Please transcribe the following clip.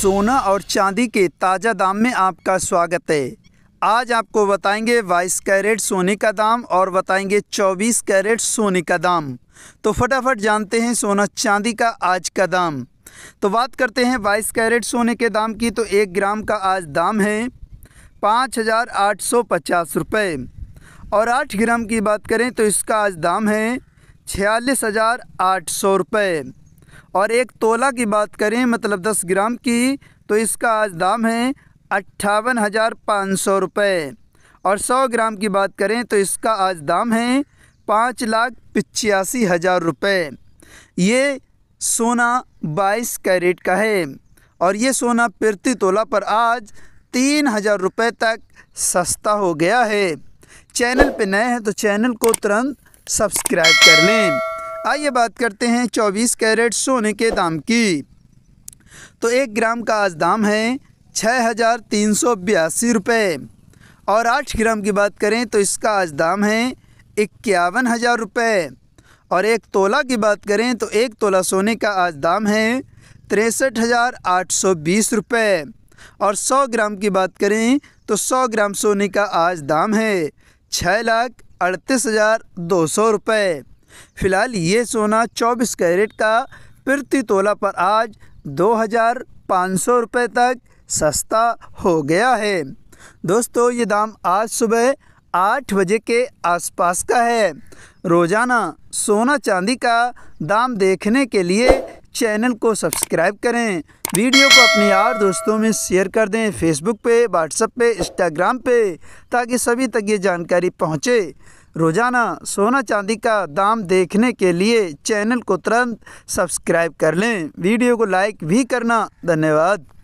सोना और चांदी के ताज़ा दाम में आपका स्वागत है आज आपको बताएंगे बाईस कैरेट सोने का दाम और बताएंगे चौबीस कैरेट सोने का दाम तो फटाफट जानते हैं सोना चांदी का आज का दाम तो बात करते हैं बाईस कैरेट सोने के दाम की तो एक ग्राम का आज दाम है पाँच हज़ार आठ सौ पचास रुपये और आठ ग्राम की बात करें तो इसका आज दाम है छियालीस हज़ार आठ सौ रुपये और एक तोला की बात करें मतलब दस ग्राम की तो इसका आज दाम है अट्ठावन हज़ार पाँच सौ रुपये और सौ ग्राम की बात करें तो इसका आज दाम है पाँच लाख पचासी हज़ार रुपये ये सोना बाईस कैरेट का है और ये सोना प्रति तोला पर आज तीन हज़ार रुपये तक सस्ता हो गया है चैनल पे नए हैं तो चैनल को तुरंत सब्सक्राइब कर लें आइए बात करते हैं 24 कैरेट सोने के दाम की तो एक ग्राम का आज दाम है छः हज़ार तीन सौ बयासी रुपये और आठ ग्राम की बात करें तो इसका आज दाम है इक्यावन हज़ार रुपये और एक तोला की बात करें तो एक तोला सोने का आज दाम है तिरसठ हज़ार आठ सौ बीस रुपये और सौ ग्राम की बात करें तो सौ ग्राम सोने का आज दाम है छः लाख अड़तीस हज़ार दो सौ रुपये फ़िलहाल ये सोना 24 कैरेट का प्रति तोला पर आज दो हज़ार पाँच सौ रुपये तक सस्ता हो गया है दोस्तों ये दाम आज सुबह आठ बजे के आसपास का है रोज़ाना सोना चांदी का दाम देखने के लिए चैनल को सब्सक्राइब करें वीडियो को अपने यार दोस्तों में शेयर कर दें फेसबुक पे व्हाट्सएप पे इंस्टाग्राम पे ताकि सभी तक ये जानकारी पहुँचे रोज़ाना सोना चांदी का दाम देखने के लिए चैनल को तुरंत सब्सक्राइब कर लें वीडियो को लाइक भी करना धन्यवाद